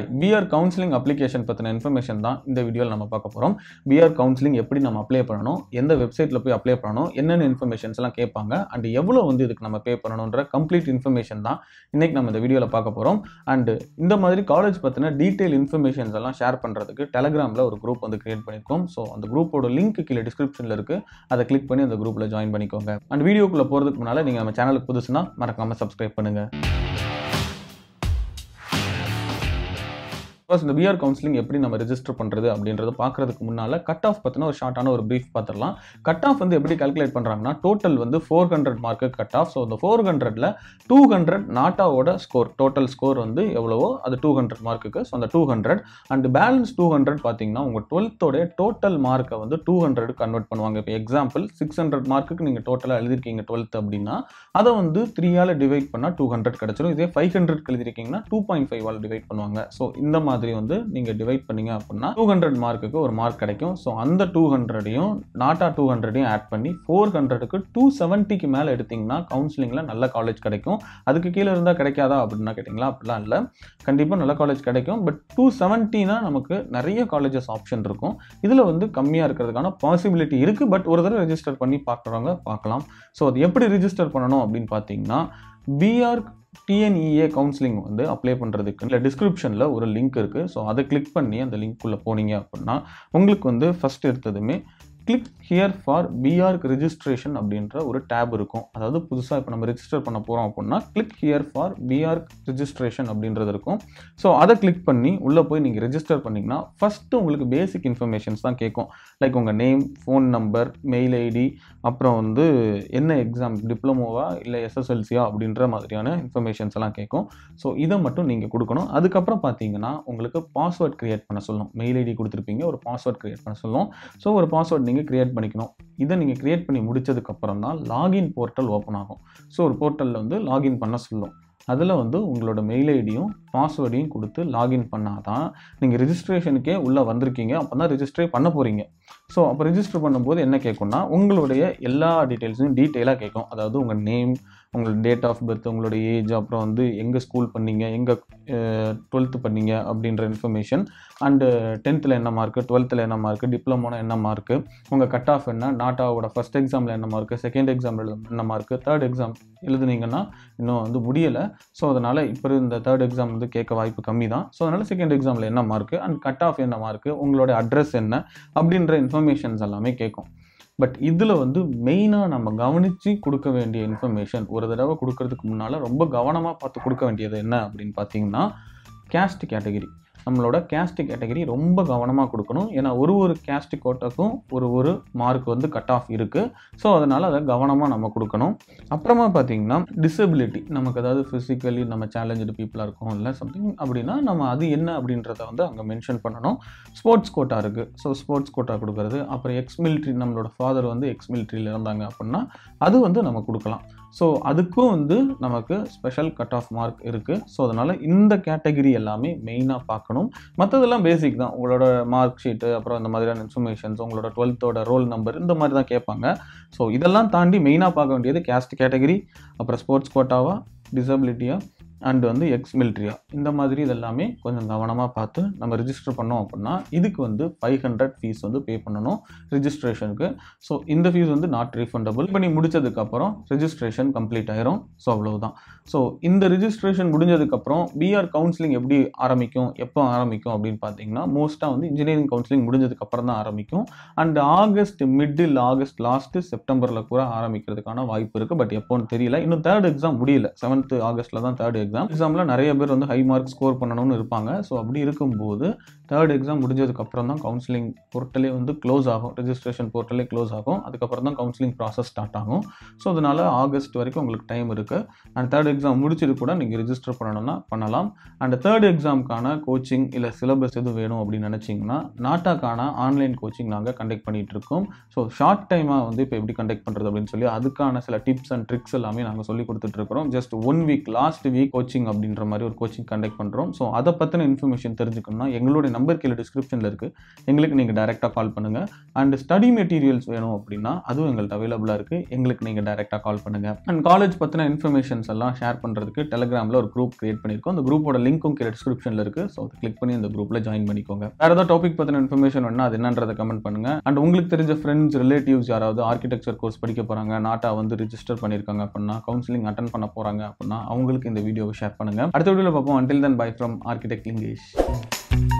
வார்த்தை BArch counselling application பற்றின information தான் இந்த வீடியோவில் நம்ம பார்க்க போகிறோம் பிஆர் கவுன்சிலிங் எப்படி நம்ம அப்ளை பண்ணணும் எந்த வெப்சைட்டில் போய் அப்ளை பண்ணணும் என்னென்ன இன்ஃபர்மேஷன்ஸ் எல்லாம் கேட்பாங்க அண்ட் எவ்வளோ வந்து இதுக்கு நம்ம பே பண்ணணுன்ற கம்ப்ளீட் இன்ஃபர்மேஷன் தான் இன்னைக்கு நம்ம இந்த வீடியோவில் பார்க்க போகிறோம் அண்டு இந்த மாதிரி காலேஜ் பற்றின டீட்டெயில் இன்ஃபர்மேஷன்ஸ் எல்லாம் ஷேர் பண்ணுறதுக்கு டெலகிராமில் ஒரு குரூப் வந்து கிரியேட் பண்ணியிருக்கோம் ஸோ அந்த குரூப்போட லிங்க் கீழே டிஸ்கிரிப்ஷனில் இருக்குது அதை கிளிக் பண்ணி அந்த குரூப்பில் ஜாயின் பண்ணிக்கோங்க அண்ட் வீடியோக்குள்ளே போகிறதுக்கு முன்னால் நீங்கள் நம்ம சேனலுக்கு புதுசுனா மறக்காமல் சப்ஸ்கிரைப் பண்ணுங்கள் ஃபர்ஸ்ட் இந்த விஆர் கவுன்சிலிங் எப்படி நம்ம ரெஜிஸ்டர் பண்ணுறது அப்படின்றத பார்க்குறதுக்கு முன்னால் கட் ஆஃப் பற்றின ஒரு ஷார்ட்டான ஒரு ப்ரீஃப் பார்த்துடலாம் கட் ஆஃப் வந்து எப்படி கால்குலேட் பண்ணுறாங்கன்னா டோட்டல் வந்து four hundred mark cut off so அந்த ஃபோர் ஹண்ட்ரடில் டூ ஹண்ட்ரட் நாட்டாவோட ஸ்கோர் டோட்டல் ஸ்கோர் வந்து எவ்வளவோ அது டூ ஹண்ட்ரட் மார்க்குக்கு ஸோ அந்த two hundred and balance two hundred பார்த்தீங்கன்னா உங்கள் டுவெல்த்தோடைய டோட்டல் மார்க்கை வந்து டூ ஹண்ட்ரட் கன்வெர்ட் பண்ணுவாங்க இப்போ எக்ஸாம்பிள் சிக்ஸ் ஹண்ட்ரட் மார்க்குக்கு நீங்கள் டோட்டலாக எழுதிருக்கீங்க டுவெல்த் அப்படின்னா அதை வந்து த்ரீயால் டிவைட் பண்ணால் டூ ஹண்ட்ரட் கிடச்சிடும் இதே ஃபைவ் ஹண்ட்ரட் எழுதிருக்கீங்கன்னா டூ பாயிண்ட் ஃபைவ் ஆல் டிவைட் பண்ணுவாங்க ஸோ இந்த மாதிரி மாதிரி வந்து நீங்கள் டிவைட் பண்ணிங்க அப்படின்னா டூ ஹண்ட்ரட் மார்க்குக்கு ஒரு மார்க் கிடைக்கும் ஸோ அந்த டூ ஹண்ட்ரடையும் நாட்டா டூ ஹண்ட்ரடையும் ஆட் பண்ணி ஃபோர் ஹண்ட்ரடுக்கு டூ செவன்ட்டிக்கு மேலே எடுத்திங்கன்னா கவுன்சிலிங்கில் நல்ல காலேஜ் கிடைக்கும் அதுக்கு கீழே இருந்தால் கிடைக்காதா அப்படின்னா கேட்டிங்களா அப்படிலாம் இல்லை கண்டிப்பாக நல்ல காலேஜ் கிடைக்கும் பட் டூ செவன்ட்டினா நமக்கு நிறைய காலேஜஸ் ஆப்ஷன் இருக்கும் இதில் வந்து கம்மியாக இருக்கிறதுக்கான பாசிபிலிட்டி இருக்குது பட் ஒரு தடவை ரெஜிஸ்டர் பண்ணி பார்க்குறவங்க பார்க்கலாம் ஸோ அது எப்படி ரிஜிஸ்டர் பண்ணணும் அப்படின்னு பார்த்தீங்கன்னா பிஆர் டிஎன்இஏ கவுன்சிலிங் e வந்து அப்ளை பண்ணுறதுக்கு இல்லை டிஸ்கிரிப்ஷனில் ஒரு லிங்க் இருக்குது ஸோ அதை கிளிக் பண்ணி அந்த லிங்க்குள்ளே போனீங்க அப்படின்னா உங்களுக்கு வந்து ஃபஸ்ட் எடுத்ததுமே click here for BArch registration அப்படின்ற ஒரு டேப் இருக்கும் அதாவது புதுசாக இப்போ நம்ம ரிஜிஸ்டர் பண்ண போகிறோம் அப்படின்னா click here for BArch registration அப்படின்றது இருக்கும் ஸோ அதை கிளிக் பண்ணி உள்ளே போய் நீங்கள் ரிஜிஸ்டர் பண்ணிங்கன்னா ஃபஸ்ட்டு உங்களுக்கு பேசிக் இன்ஃபர்மேஷன்ஸ் தான் கேட்கும் லைக் உங்கள் name phone number mail ID அப்புறம் வந்து என்ன எக்ஸாம் டிப்ளமோவா இல்லை எஸ்எஸ்எல்சியா அப்படின்ற மாதிரியான இன்ஃபர்மேஷன்ஸ் எல்லாம் கேட்கும் ஸோ இதை மட்டும் நீங்கள் கொடுக்கணும் அதுக்கப்புறம் பார்த்தீங்கன்னா உங்களுக்கு பாஸ்வேர்ட் கிரியேட் பண்ண சொல்லணும் மெயில் ஐடி கொடுத்துருப்பீங்க ஒரு பாஸ்வேர்ட் க்ரியேட் பண்ண சொல்லும் ஸோ ஒரு பாஸ்வேர்ட் நீங்கள் நீங்கள் க்ரியேட் பண்ணிக்கணும் இதை நீங்கள் க்ரியேட் பண்ணி முடித்ததுக்கப்புறம் தான் லாகின் போர்ட்டல் ஓப்பன் ஆகும் ஸோ ஒரு போர்ட்டலில் வந்து லாகின் பண்ண சொல்லும் அதில் வந்து உங்களோட மெயில் ஐடியும் பாஸ்வேர்டையும் கொடுத்து லாகின் பண்ணால் தான் நீங்கள் ரிஜிஸ்ட்ரேஷனுக்கே உள்ளே வந்திருக்கீங்க அப்போ தான் ரிஜிஸ்ட்ரே பண்ண போகிறீங்க ஸோ அப்போ ரிஜிஸ்டர் பண்ணும்போது என்ன கேட்கும்னா உங்களுடைய எல்லா டீட்டெயில்ஸையும் டீட்டெயிலாக கேட்கும் அதாவது உங்கள் நேம் உங்களோட டேட் ஆஃப் பர்த் உங்களுடைய ஏஜ் அப்புறம் வந்து எங்கே ஸ்கூல் பண்ணீங்க எங்கே டுவெல்த்து பண்ணீங்க அப்படின்ற இன்ஃபர்மேஷன் அண்டு டென்த்தில் என்ன மார்க்கு டுவெல்த்தில் என்ன மார்க்கு டிப்ளமோனா என்ன மார்க்கு உங்கள் கட் ஆஃப் என்ன நாட்டாவோட ஃபஸ்ட் எக்ஸாமில் என்ன மார்க்கு செகண்ட் எக்ஸாமில் என்ன மார்க்கு தேர்ட் எக்ஸாம் எழுதுனீங்கன்னா இன்னும் வந்து முடியலை ஸோ அதனால் இப்போ இந்த தேர்ட் எக்ஸாம் வந்து கேட்க வாய்ப்பு கம்மி தான் ஸோ அதனால் செகண்ட் எக்ஸாமில் என்ன மார்க்கு அண்ட் கட் ஆஃப் என்ன மார்க்கு உங்களோட அட்ரஸ் என்ன அப்படின்ற இன்ஃபர்மேஷன் இன்ஃபர்மேஷன்ஸ் எல்லாமே கேட்கும் பட் இதில் வந்து மெயினாக நம்ம கவனித்து கொடுக்க வேண்டிய இன்ஃபர்மேஷன் ஒரு தடவை கொடுக்கறதுக்கு முன்னால் ரொம்ப கவனமாக பார்த்து கொடுக்க வேண்டியது என்ன அப்படின்னு பார்த்தீங்கன்னா கேஸ்ட் கேட்டகிரி நம்மளோட கேஸ்ட் கேட்டகரி ரொம்ப கவனமாக கொடுக்கணும் ஏன்னா ஒரு ஒரு கேஸ்ட் கோட்டாக்கும் ஒரு ஒரு மார்க் வந்து கட் ஆஃப் இருக்குது ஸோ அதனால் அதை கவனமாக நம்ம கொடுக்கணும் அப்புறமா பார்த்திங்கன்னா டிசபிலிட்டி நமக்கு அதாவது ஃபிசிக்கலி நம்ம சேலஞ்சு பீப்புளாக இருக்கோம் இல்லை சம்திங் அப்படின்னா நம்ம அது என்ன அப்படின்றத வந்து அங்கே மென்ஷன் பண்ணணும் ஸ்போர்ட்ஸ் கோட்டா இருக்குது ஸோ ஸ்போர்ட்ஸ் கோட்டா கொடுக்குறது அப்புறம் எக்ஸ் மிலிட்ரி நம்மளோட ஃபாதர் வந்து எக்ஸ் மிலிட்ரியில் இருந்தாங்க அப்படின்னா அது வந்து நம்ம கொடுக்கலாம் ஸோ அதுக்கும் வந்து நமக்கு ஸ்பெஷல் கட் ஆஃப் மார்க் இருக்குது ஸோ அதனால் இந்த கேட்டகரி எல்லாமே மெயினாக பார்க்கணும் மற்றதெல்லாம் பேசிக் தான் உங்களோட மார்க் ஷீட்டு அப்புறம் இந்த மாதிரியான இன்ஃபர்மேஷன்ஸ் உங்களோட டுவெல்த்தோட ரோல் நம்பர் இந்த மாதிரி தான் கேட்பாங்க ஸோ இதெல்லாம் தாண்டி மெயினாக பார்க்க வேண்டியது கேஸ்ட் கேட்டகிரி அப்புறம் ஸ்போர்ட்ஸ் கோட்டாவா டிசபிலிட்டியாக அண்டு வந்து எக்ஸ் மிலிட்ரியா இந்த மாதிரி இதெல்லாமே கொஞ்சம் கவனமாக பார்த்து நம்ம ரிஜிஸ்டர் பண்ணோம் அப்படின்னா இதுக்கு வந்து ஃபைவ் ஹண்ட்ரட் ஃபீஸ் வந்து பே பண்ணணும் ரிஜிஸ்ட்ரேஷனுக்கு ஸோ இந்த ஃபீஸ் வந்து நாட் ரீஃபண்டபுள் பண்ணி முடித்ததுக்கப்புறம் ரிஜிஸ்ட்ரேஷன் கம்ப்ளீட் ஆயிரும் ஸோ அவ்வளோதான் ஸோ இந்த ரிஜிஸ்ட்ரேஷன் முடிஞ்சதுக்கப்புறம் பிஆர் கவுன்சிலிங் எப்படி ஆரம்பிக்கும் எப்போ ஆரம்பிக்கும் அப்படின்னு பார்த்தீங்கன்னா மோஸ்ட்டாக வந்து இன்ஜினியரிங் கவுன்சிலிங் முடிஞ்சதுக்கப்புறம் தான் ஆரம்பிக்கும் and August middle August last செப்டம்பரில் கூட ஆரம்பிக்கிறதுக்கான வாய்ப்பு இருக்குது பட் எப்போன்னு தெரியல இன்னும் தேர்ட் எக்ஸாம் முடியல செவன்த்து ஆகஸ்ட்டில் தான் தேர்ட் எக்ஸாம் எக்ஸாமில் நிறைய பேர் வந்து ஹை மார்க் ஸ்கோர் பண்ணணும்னு இருப்பாங்க ஸோ அப்படி இருக்கும்போது தேர்ட் எக்ஸாம் முடிஞ்சதுக்கப்புறம் தான் கவுன்சிலிங் போர்ட்டலே வந்து க்ளோஸ் ஆகும் ரெஜிஸ்ட்ரேஷன் போர்ட்டலே க்ளோஸ் ஆகும் அதுக்கப்புறம் தான் கவுன்சிலிங் ப்ராசஸ் ஸ்டார்ட் ஆகும் ஸோ அதனால் ஆகஸ்ட் வரைக்கும் உங்களுக்கு டைம் இருக்குது அண்ட் தேர்ட் எக்ஸாம் முடிச்சுட்டு கூட நீங்கள் ரிஜிஸ்டர் பண்ணணும்னா பண்ணலாம் அண்ட் தேர்ட் எக்ஸாமுக்கான கோச்சிங் இல்லை சிலபஸ் எதுவும் வேணும் அப்படின்னு நினச்சிங்கன்னா நாட்டாக்கான ஆன்லைன் கோச்சிங் நாங்கள் கண்டக்ட் பண்ணிகிட்ருக்கோம் ஸோ ஷார்ட் டைமாக வந்து இப்போ எப்படி கண்டக்ட் பண்ணுறது அப்படின்னு சொல்லி அதுக்கான சில டிப்ஸ் அண்ட் ட்ரிக்ஸ் எல்லாமே நாங்கள் சொல்லி கொடுத்துட்ருக்குறோம் just one week last week coaching அப்படின்ற மாதிரி ஒரு கோச்சிங் கண்டக்ட் பண்ணுறோம் ஸோ அதை பற்றின இன்ஃபர்மேஷன் தெரிஞ்சுக்கணும்னா எங்களுடைய நம்பர் கீழே டிஸ்கிரிப்ஷனில் இருக்குது எங்களுக்கு நீங்கள் டேரெக்டாக கால் பண்ணுங்கள் அண்ட் ஸ்டடி மெட்டீரியல்ஸ் வேணும் அப்படின்னா அதுவும் எங்கள்கிட்ட அவைலபிளாக இருக்குது எங்களுக்கு நீங்கள் டேரெக்டாக கால் பண்ணுங்கள் அண்ட் காலேஜ் பற்றின இன்ஃபர்மேஷன்ஸ் எல்லாம் ஷேர் பண்ணுறதுக்கு டெலிகிராமில் ஒரு குரூப் க்ரியேட் பண்ணியிருக்கோம் அந்த குரூப்போட லிங்க்கும் கீழே டிஸ்கிரிப்ஷனில் இருக்குது ஸோ அதை கிளிக் பண்ணி அந்த குரூப்பில் ஜாயின் பண்ணிக்கோங்க வேறு ஏதாவது டாபிக் பற்றின இன்ஃபர்மேஷன் வேணா அது என்னன்றதை கமெண்ட் பண்ணுங்கள் அண்ட் உங்களுக்கு தெரிஞ்ச ஃப்ரெண்ட்ஸ் ரிலேட்டிவ்ஸ் யாராவது ஆர்கிடெக்சர் கோர்ஸ் படிக்க போகிறாங்க நாட்டா வந்து ரிஜிஸ்டர் பண்ணியிருக்காங்க அப்படின்னா கவுன்சிலிங் அட்டன் பண்ண போகிறாங்க அப்படின்னா அவங்களுக்கு இந்த வீடியோ ஷேர் பண்ணுங்கள் அடுத்த வீடியோவில் பார்ப்போம் until then bye from architect Lingesh